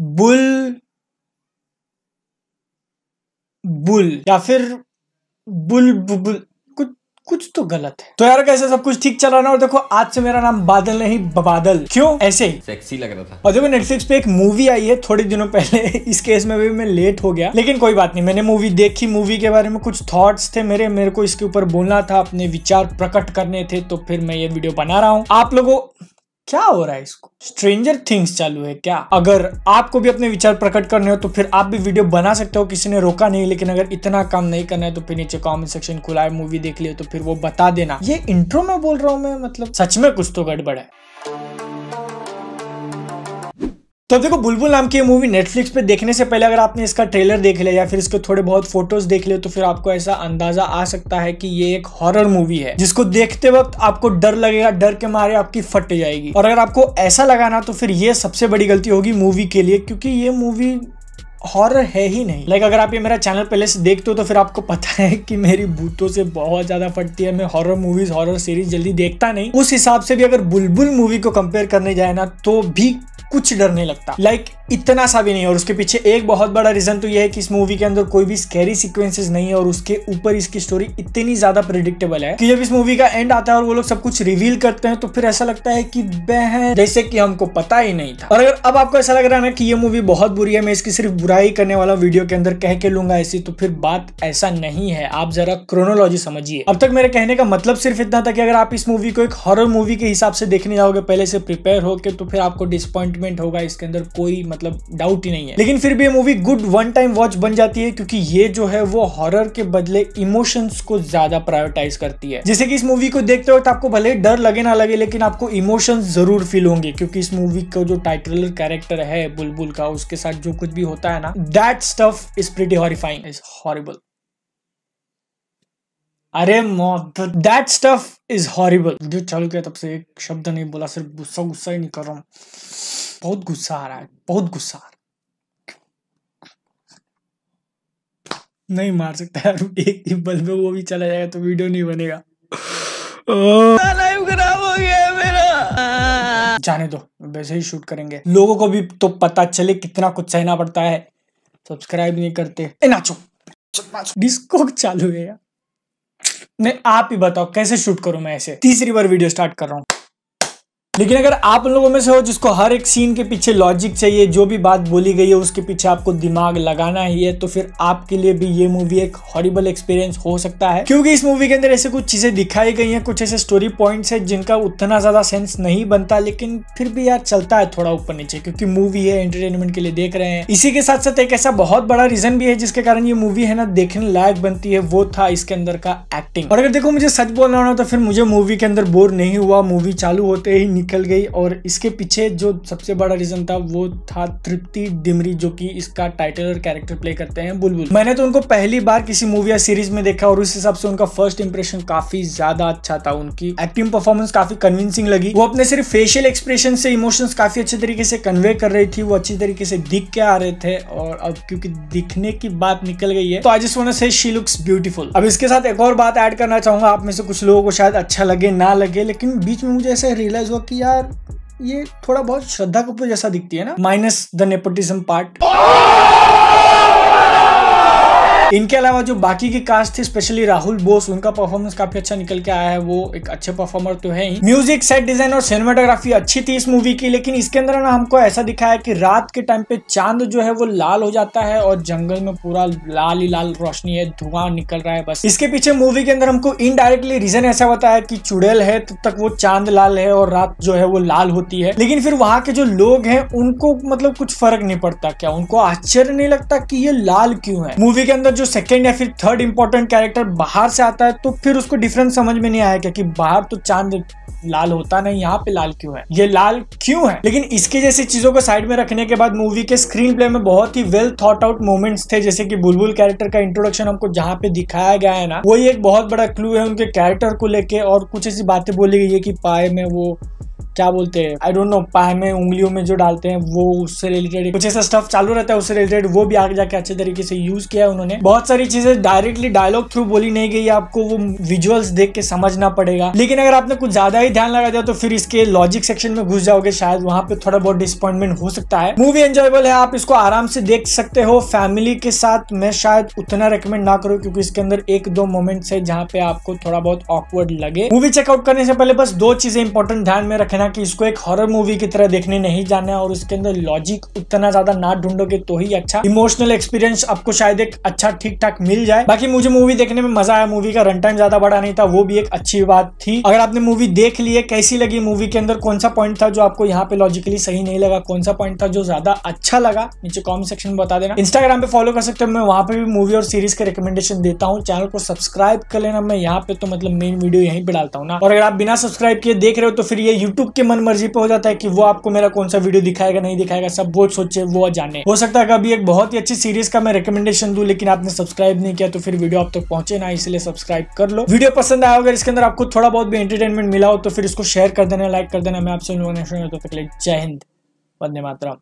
bull bull या फिर bull bull कुछ कुछ तो गलत है तो यार कैसे सब कुछ ठीक चल रहा है और देखो आज से मेरा नाम बादल नहीं बादल क्यों ऐसे ही सेक्सी लग रहा था और देखो नेटफ्लिक्स पे एक मूवी आई है थोड़े दिनों पहले इस केस में भी मैं लेट हो गया लेकिन कोई बात नहीं मैंने मूवी देखी मूवी के बारे में कुछ थॉट्स थे मेरे मेरे को इसके ऊपर बोलना था अपने विचार प्रकट करने थे तो फिर मैं ये वीडियो बना रहा हूँ आप लोगों क्या हो रहा है इसको स्ट्रेंजर थिंग्स चालू है क्या अगर आपको भी अपने विचार प्रकट करने हो तो फिर आप भी वीडियो बना सकते हो किसी ने रोका नहीं लेकिन अगर इतना काम नहीं करना है तो फिर नीचे कमेंट सेक्शन खुला है मूवी देख लियो तो फिर वो बता देना ये इंट्रो में बोल रहा हूँ मैं मतलब सच में कुछ तो गड़बड़ है तो अब देखो बुलबुल नाम की मूवी नेटफ्लिक्स पे देखने से पहले अगर आपने इसका ट्रेलर देख लिया या फिर इसके थोड़े बहुत फोटोज देख लिया तो फिर आपको ऐसा अंदाजा आ सकता है कि ये एक हॉरर मूवी है जिसको देखते वक्त आपको डर लगेगा डर के मारे आपकी फट जाएगी और अगर आपको ऐसा लगाना तो फिर ये सबसे बड़ी गलती होगी मूवी के लिए क्योंकि ये मूवी हॉरर है ही नहीं लाइक like, अगर आप ये मेरा चैनल पहले से देखते हो तो फिर आपको पता है कि मेरी भूतों से बहुत ज्यादा फटती है मैं हॉरर मूवीज हॉरर सीरीज जल्दी देखता नहीं उस हिसाब से भी अगर बुलबुल मूवी को कंपेयर करने जाए ना तो भी कुछ डर नहीं लगता लाइक like, इतना सा भी नहीं और उसके पीछे एक बहुत बड़ा रीजन तो यह है कि इस मूवी के अंदर कोई भी स्कैरी सिक्वेंसेज नहीं है और उसके ऊपर इसकी स्टोरी इतनी ज्यादा प्रिडिक्टेबल है कि जब इस मूवी का एंड आता है और वो लोग सब कुछ रिवील करते हैं तो फिर ऐसा लगता है कि बहन जैसे कि हमको पता ही नहीं था और अगर अब आपको ऐसा लग रहा है ना कि ये मूवी बहुत बुरी है मैं इसकी सिर्फ बुराई करने वाला वीडियो के अंदर कह के लूंगा ऐसी तो फिर बात ऐसा नहीं है आप जरा क्रोनोलॉजी समझिए अब तक मेरे कहने का मतलब सिर्फ इतना था कि अगर आप इस मूवी को एक हॉरर मूवी के हिसाब से देखने जाओगे पहले से प्रिपेयर होकर तो फिर आपको डिसअपॉइंट कमिटमेंट होगा इसके अंदर कोई मतलब डाउट ही नहीं है लेकिन फिर भी ये movie good one time watch बन जाती है क्योंकि ये जो है वो हॉरर के बदले इमोशंस को ज्यादा प्रायोरिटाइज करती है जैसे कि इस मूवी को देखते वक्त आपको भले डर लगे ना लगे लेकिन आपको इमोशंस जरूर फील होंगे क्योंकि इस मूवी का जो टाइटल कैरेक्टर है बुलबुल का उसके साथ जो कुछ भी होता है ना that stuff is pretty horrifying is horrible अरे that stuff is horrible video चालू किया तब से एक शब्द नहीं बोला सिर्फ गुस्सा गुस्सा ही नहीं कर रहा हूं बहुत गुस्सा आ रहा है बहुत गुस्सा आ रहा है नहीं मार सकता यार एक दिन बल में वो भी चला जाएगा तो वीडियो नहीं बनेगा खराब हो गया मेरा जाने दो वैसे ही शूट करेंगे लोगों को भी तो पता चले कितना कुछ सहना पड़ता है सब्सक्राइब नहीं करते ए नाचो डिस्को चालू है यार नहीं आप ही बताओ कैसे शूट करूं मैं ऐसे तीसरी बार वीडियो स्टार्ट कर रहा हूँ लेकिन अगर आप लोगों में से हो जिसको हर एक सीन के पीछे लॉजिक चाहिए जो भी बात बोली गई है उसके पीछे आपको दिमाग लगाना ही है तो फिर आपके लिए भी ये मूवी एक हॉरिबल एक्सपीरियंस हो सकता है क्योंकि इस मूवी के अंदर ऐसे कुछ चीजें दिखाई गई हैं कुछ ऐसे स्टोरी पॉइंट्स हैं जिनका उतना ज्यादा सेंस नहीं बनता लेकिन फिर भी यार चलता है थोड़ा ऊपर नीचे क्योंकि मूवी है एंटरटेनमेंट के लिए देख रहे हैं इसी के साथ साथ एक ऐसा बहुत बड़ा रीजन भी है जिसके कारण ये मूवी है ना देखने लायक बनती है वो था इसके अंदर का एक्टिंग और अगर देखो मुझे सच बोलना हो तो फिर मुझे मूवी के अंदर बोर नहीं हुआ मूवी चालू होते ही निकल गई और इसके पीछे जो सबसे बड़ा रीज़न था वो था तृप्ति डिमरी जो कि इसका टाइटल और कैरेक्टर प्ले करते हैं बुलबुल मैंने तो उनको पहली बार किसी मूवी या सीरीज में देखा और उस हिसाब से उनका फर्स्ट इंप्रेशन काफी ज्यादा अच्छा था उनकी एक्टिंग परफॉर्मेंस काफी कन्विंसिंग लगी वो अपने सिर्फ फेशियल एक्सप्रेशन से इमोशंस काफी अच्छे तरीके से कन्वे कर रही थी वो अच्छी तरीके से दिख के आ रहे थे और अब क्योंकि दिखने की बात निकल गई है तो I just say she looks beautiful अब इसके साथ एक और बात ऐड करना चाहूंगा आप में से कुछ लोगों को शायद अच्छा लगे ना लगे लेकिन बीच में मुझे ऐसा रियलाइज हुआ कि यार ये थोड़ा बहुत श्रद्धा कपूर जैसा दिखती है ना माइनस द नेपोटिज्म पार्ट इनके अलावा जो बाकी के कास्ट थे स्पेशली राहुल बोस उनका परफॉर्मेंस काफी अच्छा निकल के आया है वो एक अच्छे परफॉर्मर तो है ही म्यूजिक सेट डिजाइन और सिनेमाटोग्राफी अच्छी थी इस मूवी की लेकिन इसके अंदर ना हमको ऐसा दिखाया कि रात के टाइम पे चांद जो है वो लाल हो जाता है और जंगल में पूरा लाल ही लाल रोशनी है धुआं निकल रहा है बस इसके पीछे मूवी के अंदर हमको इनडायरेक्टली रीजन ऐसा बताया कि चुड़ैल है तब तो तक वो चांद लाल है और रात जो है वो लाल होती है लेकिन फिर वहाँ के जो लोग हैं उनको मतलब कुछ फर्क नहीं पड़ता क्या उनको आश्चर्य नहीं लगता कि ये लाल क्यों है मूवी के अंदर जो सेकेंड या फिर थर्ड इंपॉर्टेंट कैरेक्टर बाहर से आता है तो फिर उसको डिफरेंस समझ में नहीं आया क्योंकि बाहर तो चांद लाल होता नहीं यहाँ पे लाल क्यों है ये लाल क्यों है लेकिन इसके जैसी चीजों को साइड में रखने के बाद मूवी के स्क्रीन प्ले में बहुत ही वेल थॉट आउट मोमेंट्स थे जैसे कि बुलबुल कैरेक्टर का इंट्रोडक्शन हमको जहाँ पे दिखाया गया है ना वही एक बहुत बड़ा क्लू है उनके कैरेक्टर को लेके और कुछ ऐसी बातें बोली गई है कि पाए में वो क्या बोलते हैं आई डोंट नो पाए में उंगलियों में जो डालते हैं वो उससे रिलेटेड कुछ ऐसा स्टफ चालू रहता है उससे रिलेटेड वो भी आगे जाके अच्छे तरीके से यूज किया है उन्होंने बहुत सारी चीजें डायरेक्टली डायलॉग थ्रू बोली नहीं गई आपको वो विजुअल्स देख के समझना पड़ेगा लेकिन अगर आपने कुछ ज्यादा ही ध्यान लगा दिया तो फिर इसके लॉजिक सेक्शन में घुस जाओगे शायद वहां पे थोड़ा बहुत डिसअपॉइंटमेंट हो सकता है मूवी एंजॉयबल है आप इसको आराम से देख सकते हो फैमिली के साथ मैं शायद उतना रिकमेंड ना करूँ क्योंकि इसके अंदर एक दो मोमेंट्स है जहाँ पे आपको थोड़ा बहुत ऑकवर्ड लगे मूवी चेकआउट करने से पहले बस दो चीजें इंपॉर्टेंट ध्यान में रखना कि इसको एक हॉरर मूवी की तरह देखने नहीं जाना और इसके अंदर लॉजिक उतना ज्यादा ना ढूंढोगे तो ही अच्छा इमोशनल एक्सपीरियंस आपको शायद एक अच्छा ठीक ठाक मिल जाए बाकी मुझे मूवी देखने में मजा आया मूवी का रन टाइम ज्यादा बड़ा नहीं था वो भी एक अच्छी बात थी अगर आपने मूवी देख ली है कैसी लगी मूवी के अंदर कौन सा पॉइंट था जो आपको यहाँ पे लॉजिकली सही नहीं लगा कौन सा पॉइंट था जो ज्यादा अच्छा लगा नीचे कॉमेंट सेक्शन में बता देना इंस्टाग्राम पे फॉलो कर सकते हो मैं वहाँ पे भी मूवी और सीरीज के रिकमेंडेशन देता हूँ चैनल को सब्सक्राइब कर लेना मैं यहाँ पे तो मतलब मेन वीडियो यहीं पर डालता हूँ ना और अगर आप बिना सब्सक्राइब किए देख रहे हो तो फिर ये यूट्यूब आपके मन मर्जी पे हो जाता है कि वो आपको मेरा कौन सा वीडियो दिखाएगा नहीं दिखाएगा सब वो सोचे वो जाने हो सकता है कभी एक बहुत ही अच्छी सीरीज का मैं रिकमेंडेशन दू लेकिन आपने सब्सक्राइब नहीं किया तो फिर वीडियो आप तक पहुंचे ना इसलिए सब्सक्राइब कर लो वीडियो पसंद आया अगर इसके अंदर आपको थोड़ा बहुत भी एंटरटेनमेंट मिला हो तो फिर इसको शेयर कर देना लाइक कर देना मैं आपसे जय हिंद वंदे मातरम